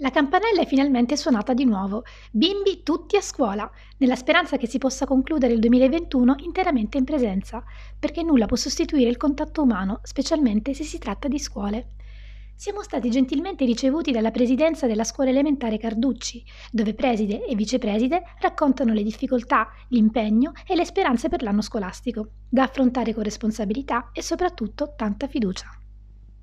La campanella è finalmente suonata di nuovo. Bimbi tutti a scuola, nella speranza che si possa concludere il 2021 interamente in presenza, perché nulla può sostituire il contatto umano, specialmente se si tratta di scuole. Siamo stati gentilmente ricevuti dalla presidenza della scuola elementare Carducci, dove preside e vicepreside raccontano le difficoltà, l'impegno e le speranze per l'anno scolastico, da affrontare con responsabilità e soprattutto tanta fiducia.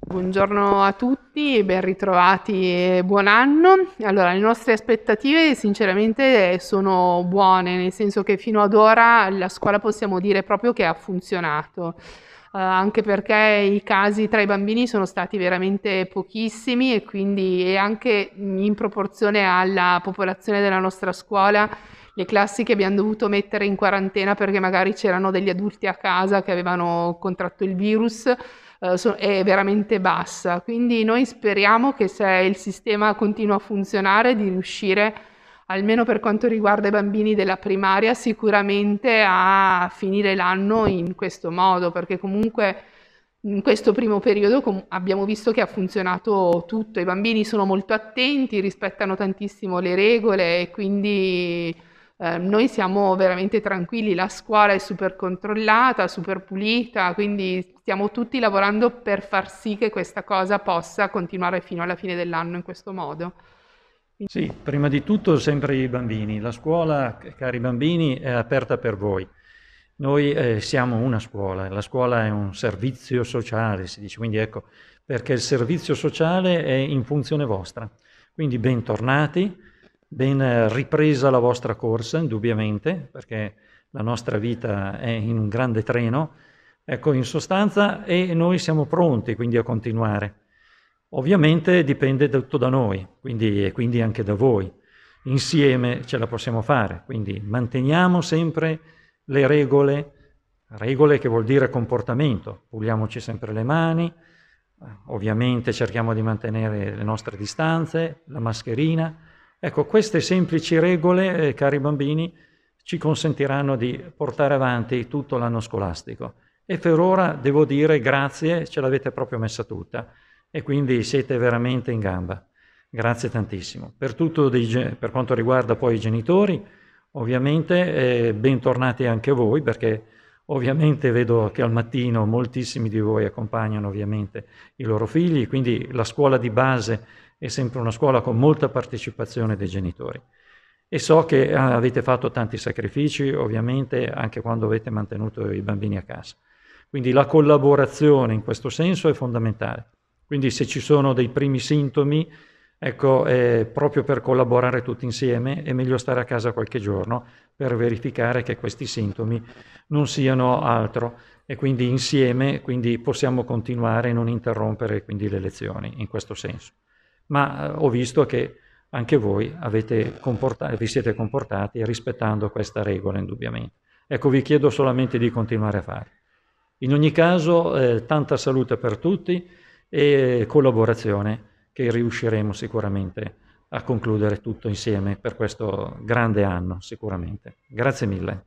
Buongiorno a tutti, ben ritrovati e buon anno. Allora, le nostre aspettative sinceramente sono buone, nel senso che fino ad ora la scuola possiamo dire proprio che ha funzionato. Uh, anche perché i casi tra i bambini sono stati veramente pochissimi e quindi e anche in proporzione alla popolazione della nostra scuola le classi che abbiamo dovuto mettere in quarantena perché magari c'erano degli adulti a casa che avevano contratto il virus eh, è veramente bassa. Quindi noi speriamo che se il sistema continua a funzionare di riuscire almeno per quanto riguarda i bambini della primaria, sicuramente a finire l'anno in questo modo, perché comunque in questo primo periodo com- abbiamo visto che ha funzionato tutto, i bambini sono molto attenti, rispettano tantissimo le regole e quindi Ehm, noi siamo veramente tranquilli, la scuola è super controllata, super pulita, quindi stiamo tutti lavorando per far sì che questa cosa possa continuare fino alla fine dell'anno in questo modo. Sì, prima di tutto sempre i bambini. La scuola, cari bambini, è aperta per voi. Noi eh, siamo una scuola, la scuola è un servizio sociale, si dice, quindi ecco, perché il servizio sociale è in funzione vostra. Quindi bentornati, Ben eh, ripresa la vostra corsa, indubbiamente, perché la nostra vita è in un grande treno, ecco, in sostanza, e noi siamo pronti quindi a continuare. Ovviamente dipende tutto da noi, quindi, e quindi anche da voi. Insieme ce la possiamo fare, quindi manteniamo sempre le regole, regole che vuol dire comportamento, puliamoci sempre le mani, ovviamente cerchiamo di mantenere le nostre distanze, la mascherina, Ecco, queste semplici regole, eh, cari bambini, ci consentiranno di portare avanti tutto l'anno scolastico. E per ora devo dire grazie, ce l'avete proprio messa tutta e quindi siete veramente in gamba. Grazie tantissimo. Per, dei, per quanto riguarda poi i genitori, ovviamente eh, bentornati anche voi perché Ovviamente vedo che al mattino moltissimi di voi accompagnano ovviamente i loro figli, quindi la scuola di base è sempre una scuola con molta partecipazione dei genitori. E so che eh, avete fatto tanti sacrifici, ovviamente, anche quando avete mantenuto i bambini a casa. Quindi la collaborazione in questo senso è fondamentale. Quindi se ci sono dei primi sintomi, Ecco, eh, proprio per collaborare tutti insieme è meglio stare a casa qualche giorno per verificare che questi sintomi non siano altro e quindi insieme quindi possiamo continuare e non interrompere quindi, le lezioni in questo senso. Ma eh, ho visto che anche voi comporta- vi siete comportati rispettando questa regola indubbiamente. Ecco, vi chiedo solamente di continuare a farlo. In ogni caso, eh, tanta salute per tutti e collaborazione che riusciremo sicuramente a concludere tutto insieme per questo grande anno, sicuramente. Grazie mille.